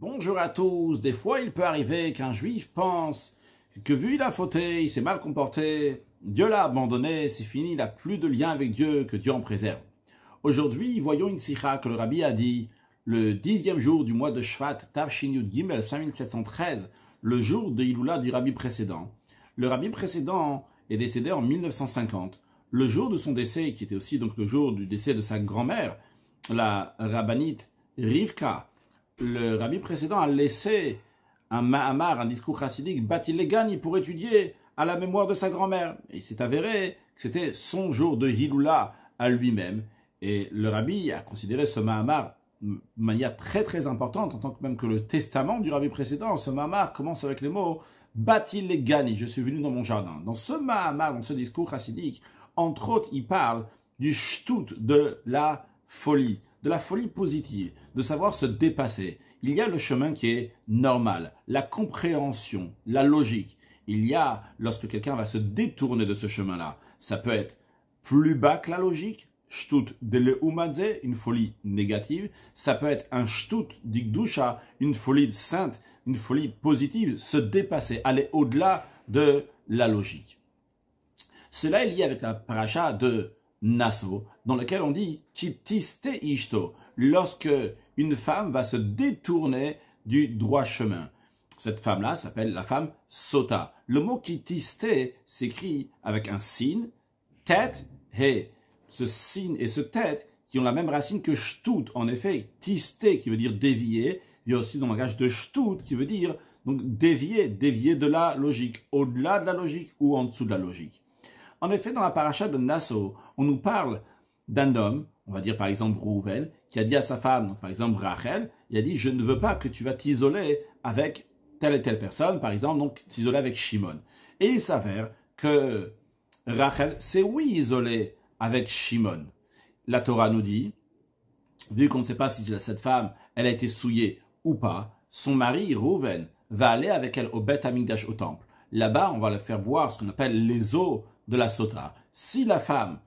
Bonjour à tous. Des fois, il peut arriver qu'un juif pense que vu il a fauté, il s'est mal comporté, Dieu l'a abandonné, c'est fini, il n'a plus de lien avec Dieu, que Dieu en préserve. Aujourd'hui, voyons une sikha que le rabbi a dit le dixième jour du mois de Shvat, Tavshin Yud Gimel 5713, le jour de ilula du rabbi précédent. Le rabbi précédent est décédé en 1950. Le jour de son décès, qui était aussi donc le jour du décès de sa grand-mère, la rabbinite Rivka, le rabbi précédent a laissé un mahamar, un discours chassidique, Batil pour étudier à la mémoire de sa grand-mère. Il s'est avéré que c'était son jour de Hiloula à lui-même. Et le rabbi a considéré ce mahamar de manière très très importante, en tant que même que le testament du rabbi précédent, ce mahamar commence avec les mots Batil je suis venu dans mon jardin. Dans ce mahamar, dans ce discours chassidique, entre autres, il parle du shtout, de la folie, de la folie positive, de savoir se dépasser. Il y a le chemin qui est normal, la compréhension, la logique. Il y a, lorsque quelqu'un va se détourner de ce chemin-là, ça peut être plus bas que la logique, shtut le umadze, une folie négative, ça peut être un shtut d'Igdusha, une folie sainte, une folie positive, se dépasser, aller au-delà de la logique. Cela est lié avec la paracha de « nasvo », dans lequel on dit Kitiste Ishto, lorsque une femme va se détourner du droit chemin. Cette femme-là s'appelle la femme Sota. Le mot Kitiste s'écrit avec un signe, tête, he », Ce signe et ce tête qui ont la même racine que shtut. En effet, tiste qui veut dire dévier, il y a aussi dans le langage de shtut qui veut dire donc dévier, dévier de la logique, au-delà de la logique ou en dessous de la logique. En effet, dans la paracha de Nassau, on nous parle d'un homme, on va dire par exemple Rouven, qui a dit à sa femme, par exemple Rachel, il a dit Je ne veux pas que tu vas t'isoler avec telle et telle personne, par exemple, donc t'isoler avec Shimon. Et il s'avère que Rachel s'est oui isolée avec Shimon. La Torah nous dit Vu qu'on ne sait pas si cette femme, elle a été souillée ou pas, son mari, Rouven, va aller avec elle au Beth Amigdash au temple. Là-bas, on va la faire boire ce qu'on appelle les eaux de la sota. Si la femme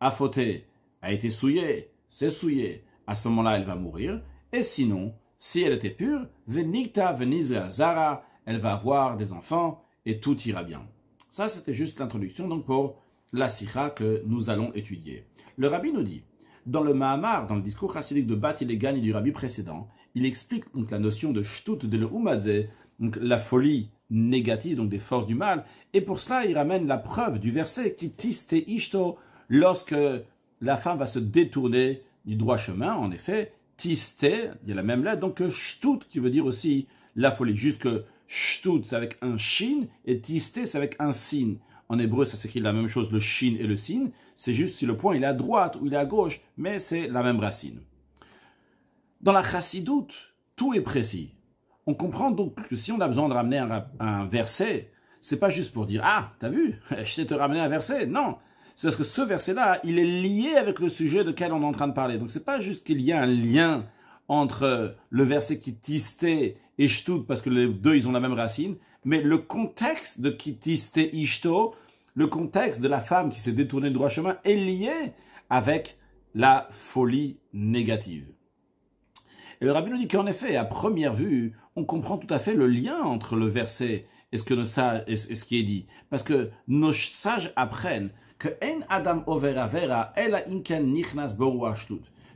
a fauté, a été souillée, s'est souillée, à ce moment-là, elle va mourir. Et sinon, si elle était pure, venikta venise zara, elle va avoir des enfants et tout ira bien. Ça, c'était juste l'introduction donc pour la Sira que nous allons étudier. Le rabbi nous dit, dans le Mahamar, dans le discours chassidique de Bat gani du rabbi précédent, il explique donc la notion de shtut de l'umadze, donc la folie négatives, donc des forces du mal. Et pour cela, il ramène la preuve du verset qui tiste ishto, lorsque la femme va se détourner du droit chemin, en effet, tiste, il y a la même lettre, donc shtut, qui veut dire aussi la folie, juste que shtut, c'est avec un shin, et tiste, c'est avec un sin. En hébreu, ça s'écrit la même chose, le shin et le sin, c'est juste si le point il est à droite ou il est à gauche, mais c'est la même racine. Dans la chassidut », tout est précis. On comprend donc que si on a besoin de ramener un, verset, c'est pas juste pour dire « Ah, t'as vu Je sais te ramener un verset !» Non c'est parce que ce verset-là, il est lié avec le sujet de quel on est en train de parler. Donc, c'est pas juste qu'il y a un lien entre euh, le verset qui tisté et Shtut » parce que les deux, ils ont la même racine, mais le contexte de tisté Ishto, le contexte de la femme qui s'est détournée du droit chemin, est lié avec la folie négative. Et le rabbin nous dit qu'en effet, à première vue, on comprend tout à fait le lien entre le verset et ce, qui est dit. Parce que nos sages apprennent que en Adam overa vera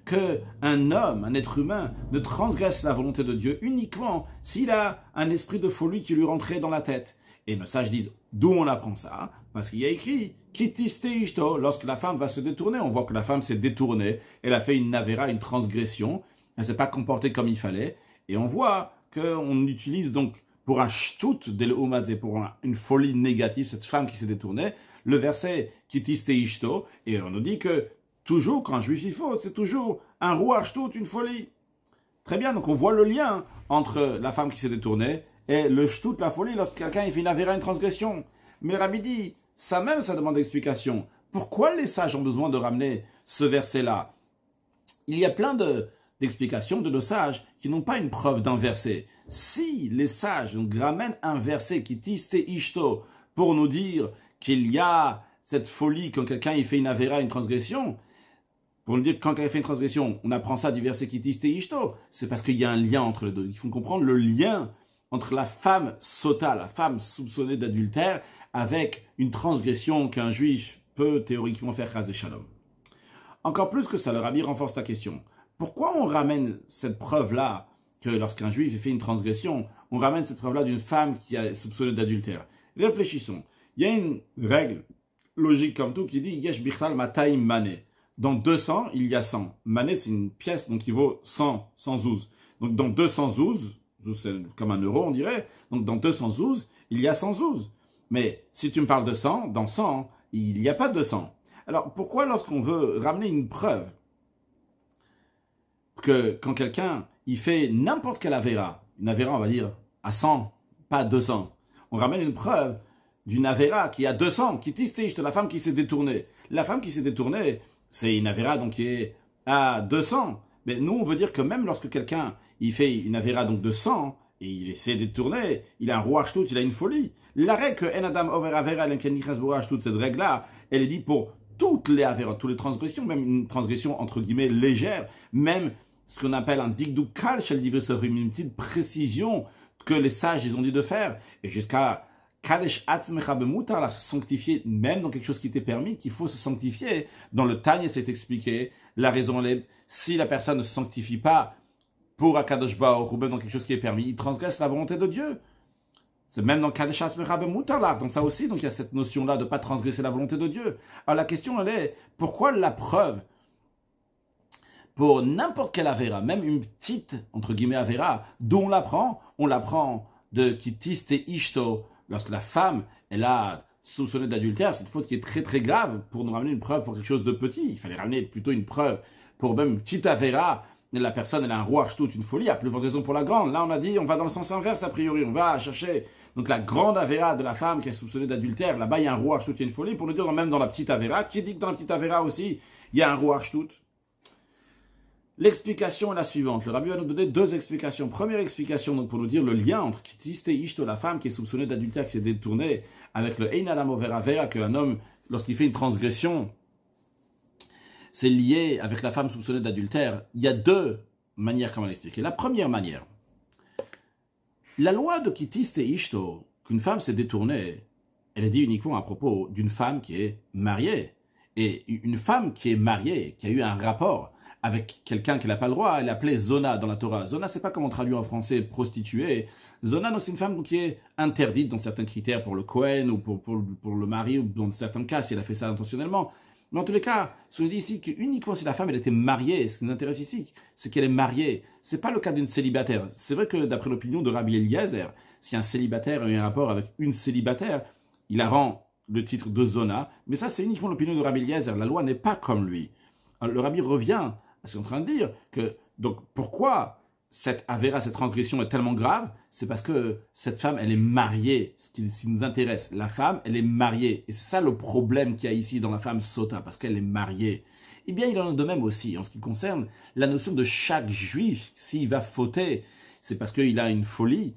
que un homme, un être humain, ne transgresse la volonté de Dieu uniquement s'il a un esprit de folie qui lui rentrait dans la tête. Et nos sages disent d'où on apprend ça Parce qu'il y a écrit lorsque la femme va se détourner, on voit que la femme s'est détournée, elle a fait une navera, une transgression, ne s'est pas comportée comme il fallait. Et on voit qu'on utilise donc pour un shtout del et pour une folie négative, cette femme qui s'est détournée, le verset kitiste ishto, et on nous dit que toujours quand un juif y faute, c'est toujours un roi shtout, une folie. Très bien, donc on voit le lien entre la femme qui s'est détournée et le shtout, la folie, lorsque quelqu'un fait une avéra, une transgression. Mais Rabbi dit, ça même, ça demande explication. Pourquoi les sages ont besoin de ramener ce verset-là Il y a plein de, d'explication de nos sages qui n'ont pas une preuve d'un verset. Si les sages nous ramènent un verset qui tiste ishto pour nous dire qu'il y a cette folie quand quelqu'un y fait une avéra, une transgression, pour nous dire que quand quelqu'un fait une transgression, on apprend ça du verset qui tiste ishto, c'est parce qu'il y a un lien entre les deux. Il faut comprendre le lien entre la femme sota, la femme soupçonnée d'adultère, avec une transgression qu'un juif peut théoriquement faire ras shalom. Encore plus que ça, le rabbi renforce la question. Pourquoi on ramène cette preuve-là que lorsqu'un juif fait une transgression, on ramène cette preuve-là d'une femme qui est soupçonnée d'adultère Réfléchissons. Il y a une règle logique comme tout qui dit Yesh Dans 200, il y a 100. Mané, c'est une pièce qui vaut 100, 112. Donc dans 212, c'est comme un euro on dirait, donc dans 212, il y a 112. Mais si tu me parles de 100, dans 100, il n'y a pas de 100. Alors pourquoi lorsqu'on veut ramener une preuve que quand quelqu'un, il fait n'importe quelle avéra, une avéra, on va dire, à 100, pas 200, on ramène une preuve d'une avéra qui a 200, qui tistige de la femme qui s'est détournée. La femme qui s'est détournée, c'est une avéra donc qui est à 200. Mais nous, on veut dire que même lorsque quelqu'un, il fait une avéra donc de 100, et il essaie de détourner, il a un roi tout, il a une folie. La règle que Enadam Over Avera toute cette règle-là, elle est dit pour toutes les Avera, toutes les transgressions, même une transgression entre guillemets légère, même ce qu'on appelle un dikdoukal chez le une petite précision que les sages, ils ont dit de faire, et jusqu'à Kadesh Atzmecha la sanctifier même dans quelque chose qui était permis, qu'il faut se sanctifier. Dans le Tanya, c'est expliqué, la raison est, si la personne ne se sanctifie pas pour Akadosh Baor, ou même dans quelque chose qui est permis, il transgresse la volonté de Dieu. C'est même dans Kadesh Atzmecha donc ça aussi, donc il y a cette notion-là de ne pas transgresser la volonté de Dieu. Alors la question, elle est, pourquoi la preuve pour n'importe quelle avéra, même une petite, entre guillemets, avéra, d'où on l'apprend On l'apprend de kitiste et ishto, lorsque la femme, elle a soupçonné d'adultère, c'est une faute qui est très très grave pour nous ramener une preuve pour quelque chose de petit. Il fallait ramener plutôt une preuve pour même une petite avéra, la personne, elle a un roi toute une folie, à plus de raison pour la grande. Là, on a dit, on va dans le sens inverse, a priori, on va chercher. Donc, la grande avéra de la femme qui est soupçonnée d'adultère, là-bas, il y a un roi toute une folie, pour nous dire, même dans la petite avéra, qui dit que dans la petite avéra aussi, il y a un roi toute L'explication est la suivante. Le rabbi va nous donner deux explications. Première explication, donc, pour nous dire le lien entre Kitist et Ishto, la femme qui est soupçonnée d'adultère, qui s'est détournée avec le Einadam Vera qu'un homme, lorsqu'il fait une transgression, c'est lié avec la femme soupçonnée d'adultère. Il y a deux manières comment l'expliquer. La première manière, la loi de kitiste et Ishto, qu'une femme s'est détournée, elle est dit uniquement à propos d'une femme qui est mariée. Et une femme qui est mariée, qui a eu un rapport avec quelqu'un qu'elle n'a pas le droit. Elle appelait Zona dans la Torah. Zona, c'est pas comme on traduit en français prostituée. Zona, c'est une femme qui est interdite dans certains critères pour le Cohen ou pour, pour, le mari ou dans certains cas si elle a fait ça intentionnellement. Mais en tous les cas, ce qu'on dit ici qu'uniquement si la femme elle était mariée, ce qui nous intéresse ici, c'est qu'elle est mariée. C'est pas le cas d'une célibataire. C'est vrai que d'après l'opinion de Rabbi Eliezer, si un célibataire a eu un rapport avec une célibataire, il la rend le titre de Zona. Mais ça, c'est uniquement l'opinion de Rabbi Eliezer. La loi n'est pas comme lui. le Rabbi revient parce qu'on est en train de dire que, donc pourquoi cette avéra, cette transgression est tellement grave C'est parce que cette femme, elle est mariée, ce qui, nous intéresse. La femme, elle est mariée. Et c'est ça le problème qu'il y a ici dans la femme sota, parce qu'elle est mariée. Eh bien, il en est de même aussi en ce qui concerne la notion de chaque juif. S'il va fauter, c'est parce qu'il a une folie.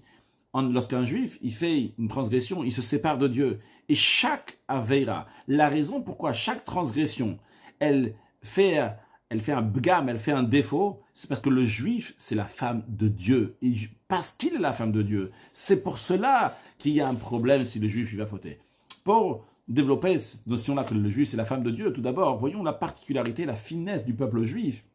Lorsqu'un juif, il fait une transgression, il se sépare de Dieu. Et chaque Aveira, la raison pourquoi chaque transgression, elle fait elle fait un bgam, elle fait un défaut, c'est parce que le juif, c'est la femme de Dieu. Et parce qu'il est la femme de Dieu, c'est pour cela qu'il y a un problème si le juif il va fauter. Pour développer cette notion-là que le juif, c'est la femme de Dieu, tout d'abord, voyons la particularité, la finesse du peuple juif.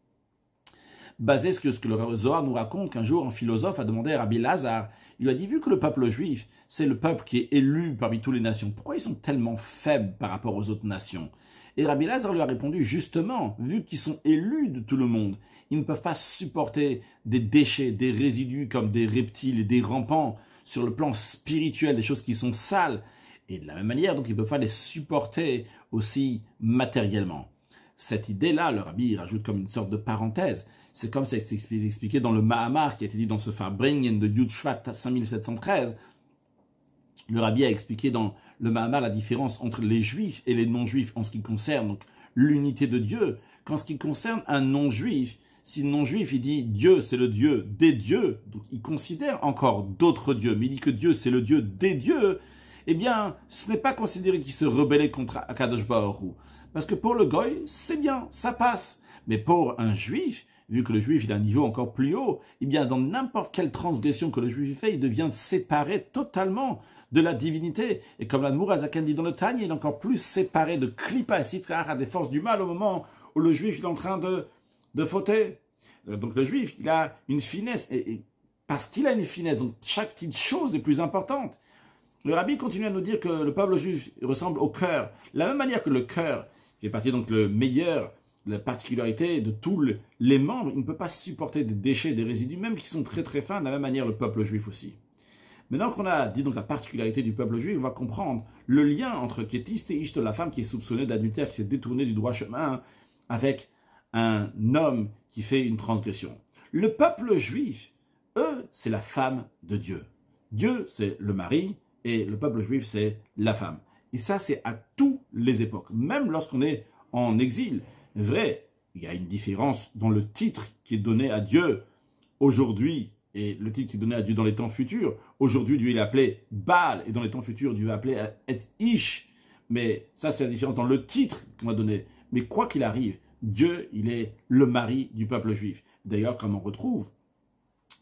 Basé sur ce que le Zohar nous raconte qu'un jour un philosophe a demandé à Rabbi Lazare, il lui a dit, vu que le peuple juif, c'est le peuple qui est élu parmi toutes les nations, pourquoi ils sont tellement faibles par rapport aux autres nations et Rabbi Lazar lui a répondu justement, vu qu'ils sont élus de tout le monde, ils ne peuvent pas supporter des déchets, des résidus comme des reptiles, des rampants, sur le plan spirituel, des choses qui sont sales. Et de la même manière, donc, ils ne peuvent pas les supporter aussi matériellement. Cette idée-là, le rabbi rajoute comme une sorte de parenthèse. C'est comme c'est expliqué dans le Mahamar qui a été dit dans ce Fabringen de Yud Shvat 5713, le rabbi a expliqué dans le Mahama la différence entre les juifs et les non-juifs en ce qui concerne l'unité de Dieu. Qu'en ce qui concerne un non-juif, si le non-juif il dit Dieu c'est le Dieu des dieux, donc il considère encore d'autres dieux, mais il dit que Dieu c'est le Dieu des dieux, eh bien ce n'est pas considéré qu'il se rebellait contre Akadosh Barou, Parce que pour le goy, c'est bien, ça passe. Mais pour un juif, vu que le juif il à un niveau encore plus haut, eh bien dans n'importe quelle transgression que le juif fait, il devient séparé totalement de la divinité. Et comme l'amour a dit dans le tani, il est encore plus séparé de Clipa et Sitrar à des forces du mal au moment où le juif est en train de, de fauter. Euh, donc le juif, il a une finesse, et, parce qu'il a une finesse, donc chaque petite chose est plus importante. Le rabbi continue à nous dire que le peuple juif ressemble au cœur. La même manière que le cœur, qui est parti donc le meilleur la particularité de tous les membres, il ne peut pas supporter des déchets, des résidus, même qui sont très très fins, de la même manière le peuple juif aussi. Maintenant qu'on a dit donc la particularité du peuple juif, on va comprendre le lien entre Kétiste et Ishto, la femme qui est soupçonnée d'adultère, qui s'est détournée du droit chemin avec un homme qui fait une transgression. Le peuple juif, eux, c'est la femme de Dieu. Dieu, c'est le mari, et le peuple juif, c'est la femme. Et ça, c'est à toutes les époques, même lorsqu'on est en exil vrai, il y a une différence dans le titre qui est donné à Dieu aujourd'hui et le titre qui est donné à Dieu dans les temps futurs. Aujourd'hui, Dieu il est appelé Baal et dans les temps futurs, Dieu est appelé à Ish. Mais ça, c'est la différence dans le titre qu'on va donner. Mais quoi qu'il arrive, Dieu, il est le mari du peuple juif. D'ailleurs, comme on retrouve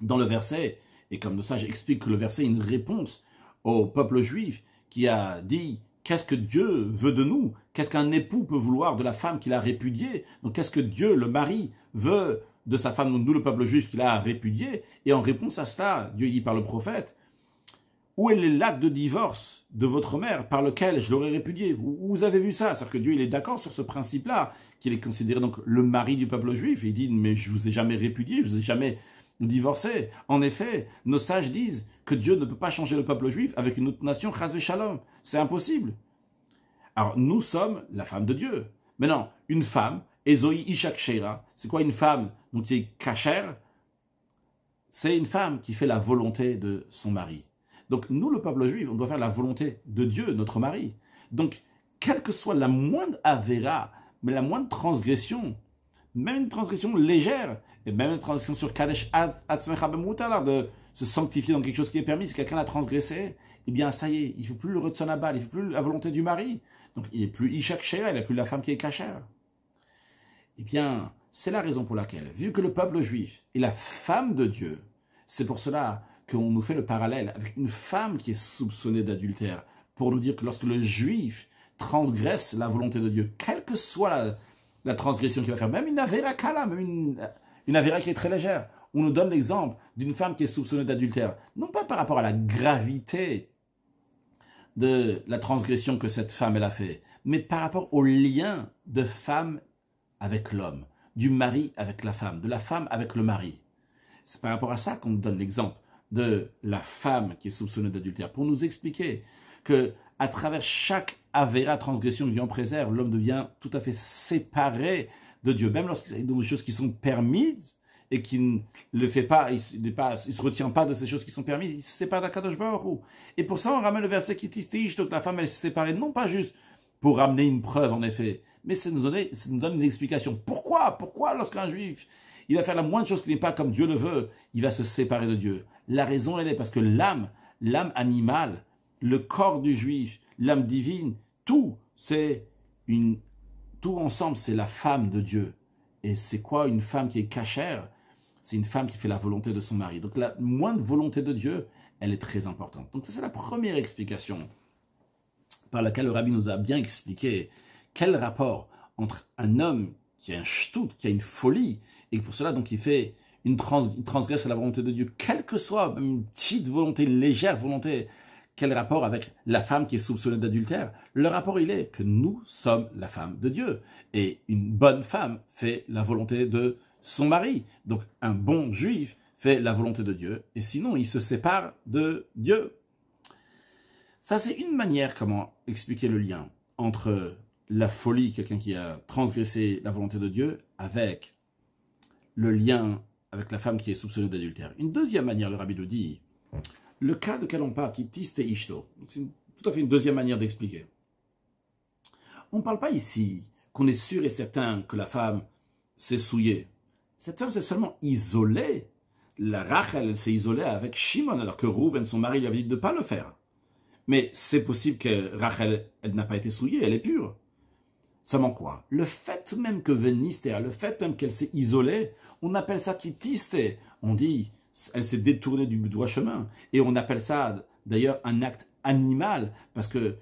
dans le verset, et comme le sage explique que le verset est une réponse au peuple juif qui a dit Qu'est-ce que Dieu veut de nous Qu'est-ce qu'un époux peut vouloir de la femme qu'il a répudiée Donc qu'est-ce que Dieu, le mari, veut de sa femme, donc nous le peuple juif qu'il a répudié Et en réponse à cela, Dieu dit par le prophète, où est l'acte de divorce de votre mère par lequel je l'aurais répudiée ?» vous, avez vu ça C'est-à-dire que Dieu il est d'accord sur ce principe-là, qu'il est considéré donc le mari du peuple juif. Il dit, mais je vous ai jamais répudié, je vous ai jamais divorcer. En effet, nos sages disent que Dieu ne peut pas changer le peuple juif avec une autre nation, chazé shalom. C'est impossible. Alors, nous sommes la femme de Dieu. Mais non, une femme, Ezoï Ishak Sheira, c'est quoi une femme dont qui est cachère C'est une femme qui fait la volonté de son mari. Donc, nous, le peuple juif, on doit faire la volonté de Dieu, notre mari. Donc, quelle que soit la moindre avéra, mais la moindre transgression même une transgression légère, et même une transgression sur Kadesh Abem de se sanctifier dans quelque chose qui est permis, si quelqu'un l'a transgressé, eh bien ça y est, il ne faut plus le Rotson il ne faut plus la volonté du mari. Donc il n'est plus Ishak Cher il n'est plus la femme qui est cachère. Eh bien, c'est la raison pour laquelle, vu que le peuple juif est la femme de Dieu, c'est pour cela qu'on nous fait le parallèle avec une femme qui est soupçonnée d'adultère, pour nous dire que lorsque le juif transgresse la volonté de Dieu, quelle que soit la, la transgression qu'il va faire, même une avéra une, une qui est très légère. On nous donne l'exemple d'une femme qui est soupçonnée d'adultère, non pas par rapport à la gravité de la transgression que cette femme elle a fait, mais par rapport au lien de femme avec l'homme, du mari avec la femme, de la femme avec le mari. C'est par rapport à ça qu'on nous donne l'exemple de la femme qui est soupçonnée d'adultère, pour nous expliquer que à travers chaque avéra, transgression que Dieu en préserve, l'homme devient tout à fait séparé de Dieu. Même lorsqu'il y a des choses qui sont permises et qui ne le fait pas, il ne se retient pas de ces choses qui sont permises, il se sépare d'Akadosh Baruch Et pour ça, on ramène le verset qui dit donc la femme, elle se séparée, non pas juste pour ramener une preuve, en effet, mais ça nous, donne, une explication. Pourquoi Pourquoi lorsqu'un juif, il va faire la moindre chose qui n'est pas comme Dieu le veut, il va se séparer de Dieu La raison, elle est parce que l'âme, l'âme animale, le corps du juif, l'âme divine, tout, c'est une, tout ensemble, c'est la femme de Dieu. Et c'est quoi une femme qui est cachère C'est une femme qui fait la volonté de son mari. Donc la moindre volonté de Dieu, elle est très importante. Donc ça, c'est la première explication par laquelle le rabbi nous a bien expliqué quel rapport entre un homme qui a un shtout, qui a une folie, et pour cela, donc, il fait une, trans, une transgresse à la volonté de Dieu, quelle que soit, une petite volonté, une légère volonté quel rapport avec la femme qui est soupçonnée d'adultère Le rapport, il est que nous sommes la femme de Dieu. Et une bonne femme fait la volonté de son mari. Donc un bon juif fait la volonté de Dieu. Et sinon, il se sépare de Dieu. Ça, c'est une manière comment expliquer le lien entre la folie, quelqu'un qui a transgressé la volonté de Dieu, avec le lien avec la femme qui est soupçonnée d'adultère. Une deuxième manière, le rabbi nous dit, le cas de quel on parle, qui tiste et ishto, c'est tout à fait une deuxième manière d'expliquer. On ne parle pas ici qu'on est sûr et certain que la femme s'est souillée. Cette femme s'est seulement isolée. La Rachel, elle s'est isolée avec Shimon, alors que Rouven, son mari, lui avait dit de ne pas le faire. Mais c'est possible que Rachel, elle n'a pas été souillée, elle est pure. Seulement quoi Le fait même que veniste, le fait même qu'elle s'est isolée, on appelle ça tiste. On dit, elle s'est détournée du droit chemin. Et on appelle ça d'ailleurs un acte animal parce que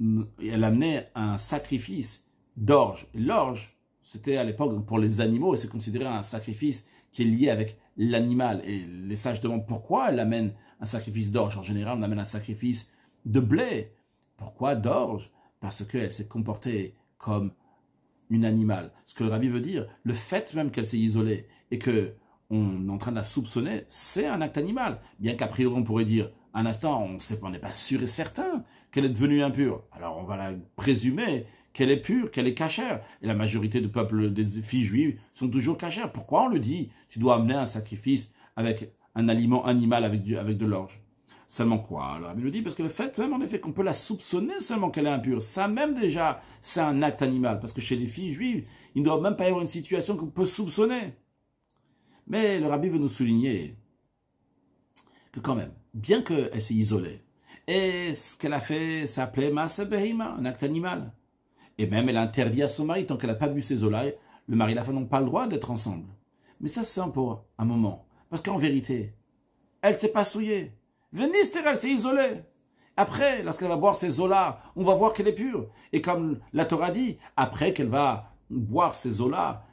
elle amenait un sacrifice d'orge. L'orge, c'était à l'époque pour les animaux, et c'est considéré un sacrifice qui est lié avec l'animal. Et les sages demandent pourquoi elle amène un sacrifice d'orge. En général, on amène un sacrifice de blé. Pourquoi d'orge Parce qu'elle s'est comportée comme une animale. Ce que le rabbi veut dire, le fait même qu'elle s'est isolée et que on est en train de la soupçonner, c'est un acte animal. Bien qu'a priori, on pourrait dire, un instant, on n'est pas sûr et certain qu'elle est devenue impure. Alors on va la présumer qu'elle est pure, qu'elle est cachère. Et la majorité du peuple des filles juives sont toujours cachères. Pourquoi on le dit Tu dois amener un sacrifice avec un aliment animal, avec, avec de l'orge. Seulement quoi Alors, il le dit, parce que le fait même, en effet, qu'on peut la soupçonner seulement qu'elle est impure, ça même déjà, c'est un acte animal. Parce que chez les filles juives, il ne doit même pas y avoir une situation qu'on peut soupçonner. Mais le rabbi veut nous souligner que quand même, bien qu'elle s'est isolée, et ce qu'elle a fait s'appelait Maasebehima, un acte animal. Et même elle a interdit à son mari, tant qu'elle n'a pas bu ses eaux-là, le mari et la femme n'ont pas le droit d'être ensemble. Mais ça, c'est pour un moment. Parce qu'en vérité, elle ne s'est pas souillée. Veniste, elle s'est isolée. Après, lorsqu'elle va boire ses eaux-là, on va voir qu'elle est pure. Et comme la Torah dit, après qu'elle va boire ses eaux-là,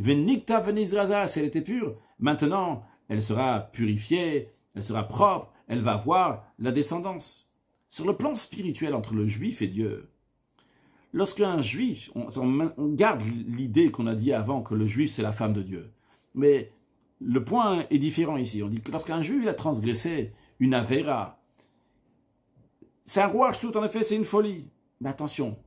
Venikta venizraza, si elle était pure, maintenant elle sera purifiée, elle sera propre, elle va avoir la descendance. Sur le plan spirituel entre le juif et Dieu, lorsqu'un juif, on, garde l'idée qu'on a dit avant que le juif c'est la femme de Dieu, mais le point est différent ici. On dit que lorsqu'un juif a transgressé une avera, c'est un rouage tout en effet, c'est une folie. Mais attention,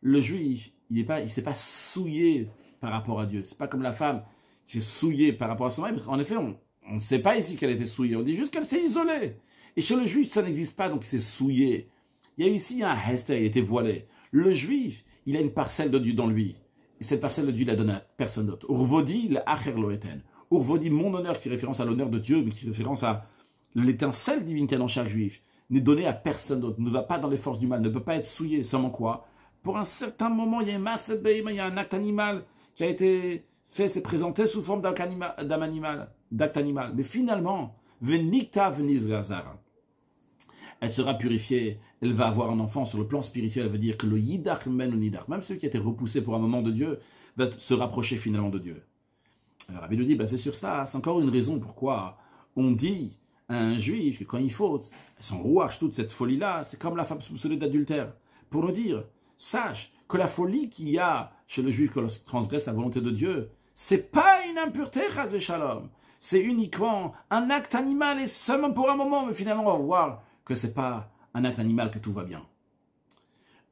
le juif, il ne s'est pas souillé par rapport à Dieu. C'est pas comme la femme qui est souillée par rapport à son mari. En effet, on ne sait pas ici qu'elle était souillée. On dit juste qu'elle s'est isolée. Et chez le juif, ça n'existe pas, donc il s'est souillé. Il y a ici un hester, il été voilé. Le juif, il a une parcelle de Dieu dans lui. Et cette parcelle de Dieu, il la donne à personne d'autre. Urvodi, mon honneur, qui fait référence à l'honneur de Dieu, mais qui fait référence à l'étincelle divine qu'elle en chaque juif, n'est donnée à personne d'autre, ne va pas dans les forces du mal, ne peut pas être souillé, seulement quoi Pour un certain moment, il y a un il y a un acte animal qui a été fait, s'est présenté sous forme d'acte animal, animal. Mais finalement, Elle sera purifiée, elle va avoir un enfant sur le plan spirituel, elle veut dire que le yidach mène Même celui qui a été repoussé pour un moment de Dieu va se rapprocher finalement de Dieu. Alors Rabbi nous dit, bah, c'est sur ça, c'est encore une raison pourquoi on dit à un juif que quand il faut, son rouage, toute cette folie-là, c'est comme la femme soupçonnée d'adultère. Pour nous dire, sage." que la folie qu'il y a chez le juif qui transgresse la volonté de Dieu, c'est pas une impureté, Chaz Shalom. C'est uniquement un acte animal et seulement pour un moment, mais finalement on va voir que c'est pas un acte animal que tout va bien.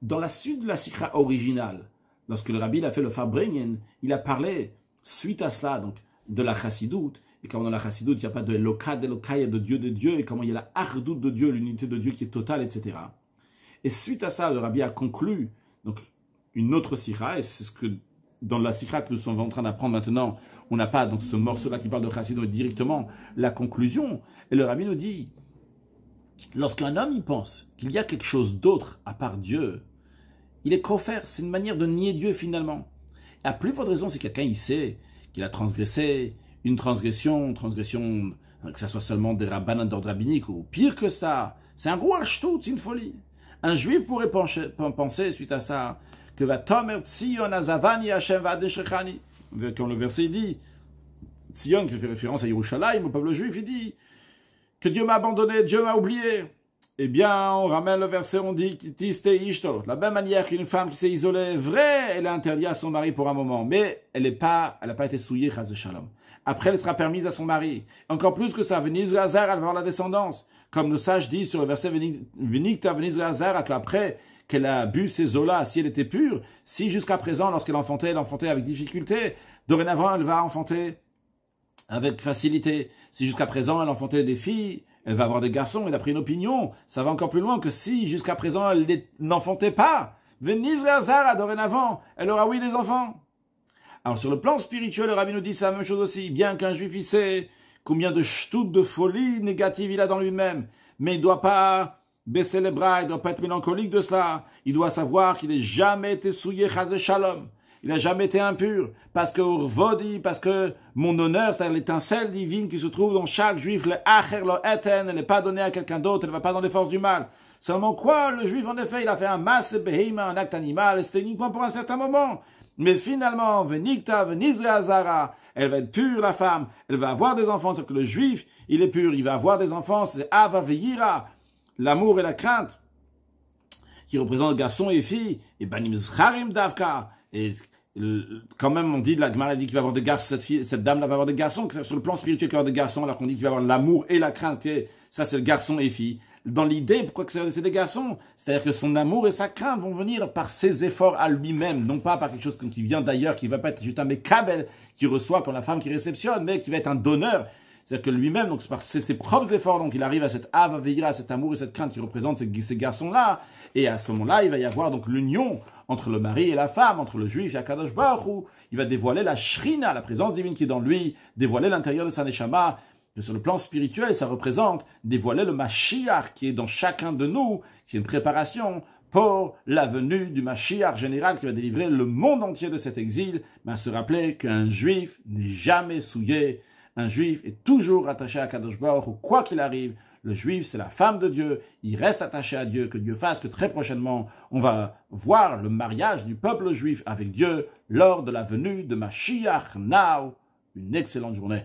Dans la suite de la sikra originale, lorsque le rabbi a fait le Fabringen, il a parlé suite à cela, donc de la chassidoute, et comment dans la chassidoute, il n'y a pas de loka, de lokaya, de Dieu, de Dieu, et comment il y a la hardout de Dieu, l'unité de Dieu qui est totale, etc. Et suite à ça, le rabbi a conclu, donc une autre sira, et c'est ce que dans la sira que nous sommes en train d'apprendre maintenant, on n'a pas donc ce morceau-là qui parle de Chassidon directement la conclusion. Et le rabbi nous dit, lorsqu'un homme y pense qu'il y a quelque chose d'autre à part Dieu, il est confère, c'est une manière de nier Dieu finalement. Et à plus forte raison si quelqu'un il sait qu'il a transgressé une transgression, transgression hein, que ce soit seulement des rabbins d'ordre rabbinique ou pire que ça, c'est un gros tout, c'est une folie. Un juif pourrait penser suite à ça que le verset dit, Tzion qui fait référence à Yerushalayim, au peuple juif, il dit que Dieu m'a abandonné, Dieu m'a oublié. Eh bien, on ramène le verset, on dit Ishto. La même manière qu'une femme qui s'est isolée, vrai, elle a interdit à son mari pour un moment, mais elle n'a pas, elle pas été souillée, Shalom. Après, elle sera permise à son mari. Encore plus que ça, Venise Hazar, elle va avoir la descendance. Comme le sage dit sur le verset Venise Hazar, après qu'elle a bu ses eaux si elle était pure, si jusqu'à présent, lorsqu'elle enfantait, elle enfantait avec difficulté, dorénavant, elle va enfanter avec facilité. Si jusqu'à présent, elle enfantait des filles, elle va avoir des garçons, elle a pris une opinion. Ça va encore plus loin que si jusqu'à présent, elle n'enfantait pas. Venise Zara, dorénavant, elle aura, oui, des enfants. Alors, sur le plan spirituel, le rabbi nous dit la même chose aussi. Bien qu'un juif, il sait combien de ch'toutes de folie négative il a dans lui-même. Mais il ne doit pas baisser les bras, il ne doit pas être mélancolique de cela. Il doit savoir qu'il n'a jamais été souillé, chazé shalom. Il n'a jamais été impur. Parce que parce que mon honneur, c'est-à-dire l'étincelle divine qui se trouve dans chaque juif, le acher, le eten, elle n'est pas donnée à quelqu'un d'autre, elle ne va pas dans les forces du mal. Seulement quoi, le juif, en effet, il a fait un masse behima, un acte animal, et c'était uniquement pour un certain moment. Mais finalement, venikta, venizra elle va être pure, la femme, elle va avoir des enfants, c'est que le juif, il est pur, il va avoir des enfants, c'est avaveira l'amour et la crainte, qui représentent garçon et fille et Banim ben, Zharim Davka, et quand même, on dit, la maladie qui va avoir des garçons, cette, fille, cette dame-là va avoir des garçons, que sur le plan spirituel qu'il va avoir des garçons, alors qu'on dit qu'il va avoir l'amour et la crainte, ça c'est le garçon et fille. Dans l'idée, pourquoi que c'est des garçons C'est-à-dire que son amour et sa crainte vont venir par ses efforts à lui-même, non pas par quelque chose qui vient d'ailleurs, qui ne va pas être juste un mécabel qui reçoit comme la femme qui réceptionne, mais qui va être un donneur, c'est-à-dire que lui-même, donc c'est par ses, propres efforts, donc il arrive à cette ave à cet amour et cette crainte qui représentent ces, garçons-là. Et à ce moment-là, il va y avoir donc l'union entre le mari et la femme, entre le juif et Akadosh Baruch Hu. Il va dévoiler la shrina, la présence divine qui est dans lui, dévoiler l'intérieur de sa neshama, sur le plan spirituel, ça représente dévoiler le Mashiach qui est dans chacun de nous, qui est une préparation pour la venue du Mashiach général qui va délivrer le monde entier de cet exil, mais à se rappeler qu'un juif n'est jamais souillé un juif est toujours attaché à Kadosh Baruch ou quoi qu'il arrive. Le juif, c'est la femme de Dieu. Il reste attaché à Dieu. Que Dieu fasse que très prochainement, on va voir le mariage du peuple juif avec Dieu lors de la venue de Mashiach Now. Une excellente journée.